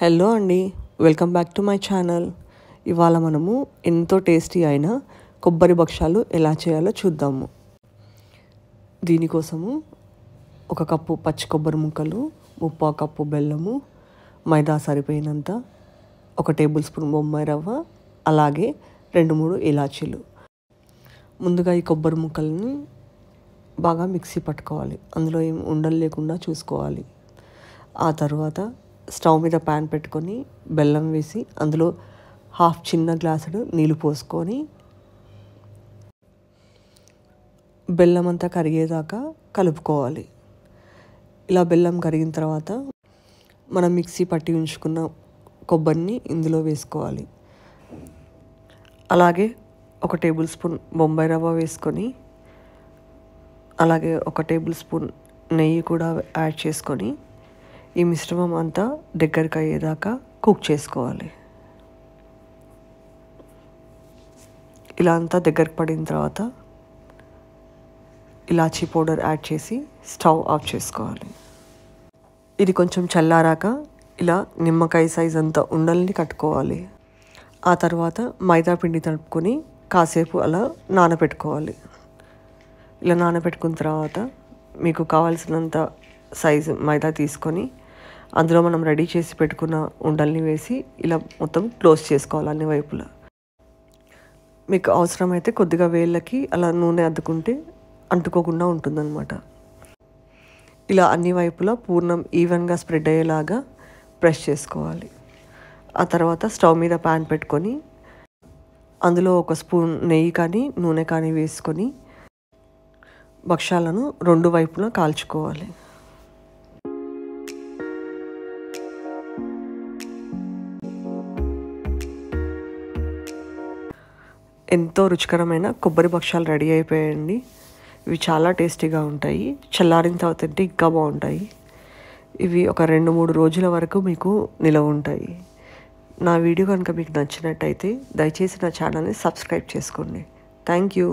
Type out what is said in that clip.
hello అండి welcome back to my channel ఇవాళ మనము ఎంతో టేస్టీ అయిన కొబ్బరి భక్ష్యాలు ఎలా చేయాలో చూద్దాము దీనికోసము ఒక కప్పు పచ్చి కొబ్బరి ముక్కలు ముప్పా కప్పు బెల్లము మైదా సరిపోయినంత ఒక టేబుల్ స్పూన్ బొమ్మాయి రవ్వ అలాగే రెండు మూడు ఇలాచీలు ముందుగా ఈ కొబ్బరి ముక్కల్ని బాగా మిక్సీ పట్టుకోవాలి అందులో ఏం ఉండలు లేకుండా చూసుకోవాలి ఆ తర్వాత స్టవ్ మీద ప్యాన్ పెట్టుకొని బెల్లం వేసి అందులో హాఫ్ చిన్న గ్లాసుడు నీళ్ళు పోసుకొని బెల్లం అంతా కరిగేదాకా కలుపుకోవాలి ఇలా బెల్లం కరిగిన తర్వాత మనం మిక్సీ పట్టి ఉంచుకున్న కొబ్బరిని ఇందులో వేసుకోవాలి అలాగే ఒక టేబుల్ స్పూన్ బొంబాయి రవ్వ వేసుకొని అలాగే ఒక టేబుల్ స్పూన్ నెయ్యి కూడా యాడ్ చేసుకొని ఈ మిశ్రమం అంతా దగ్గరికి అయ్యేదాకా కుక్ చేసుకోవాలి ఇలా అంతా దగ్గరకు పడిన తర్వాత ఇలాచీ పౌడర్ యాడ్ చేసి స్టవ్ ఆఫ్ చేసుకోవాలి ఇది కొంచెం చల్లారాక ఇలా నిమ్మకాయ సైజ్ అంతా ఉండల్ని కట్టుకోవాలి ఆ తర్వాత మైదా పిండి తడుపుకొని కాసేపు అలా నానబెట్టుకోవాలి ఇలా నానబెట్టుకున్న తర్వాత మీకు కావాల్సినంత సైజు మైదా తీసుకొని అందులో మనం రెడీ చేసి పెట్టుకున్న ఉండల్ని వేసి ఇలా మొత్తం క్లోజ్ చేసుకోవాలి అన్ని వైపులా మీకు అవసరమైతే కొద్దిగా వేళ్ళకి అలా నూనె అద్దుకుంటే అంటుకోకుండా ఉంటుందన్నమాట ఇలా అన్ని వైపులా పూర్ణం ఈవెన్గా స్ప్రెడ్ అయ్యేలాగా ప్రెస్ చేసుకోవాలి ఆ తర్వాత స్టవ్ మీద ప్యాన్ పెట్టుకొని అందులో ఒక స్పూన్ నెయ్యి కానీ నూనె కానీ వేసుకొని భక్షాలను రెండు వైపున కాల్చుకోవాలి ఎంతో రుచికరమైన కొబ్బరి భక్ష్యాలు రెడీ అయిపోయాయండి ఇవి చాలా టేస్టీగా ఉంటాయి చల్లారిన తర్వాత తింటే ఇంకా బాగుంటాయి ఇవి ఒక రెండు మూడు రోజుల వరకు మీకు నిలవ ఉంటాయి నా వీడియో కనుక మీకు నచ్చినట్టయితే దయచేసి నా ఛానల్ని సబ్స్క్రైబ్ చేసుకోండి థ్యాంక్ యూ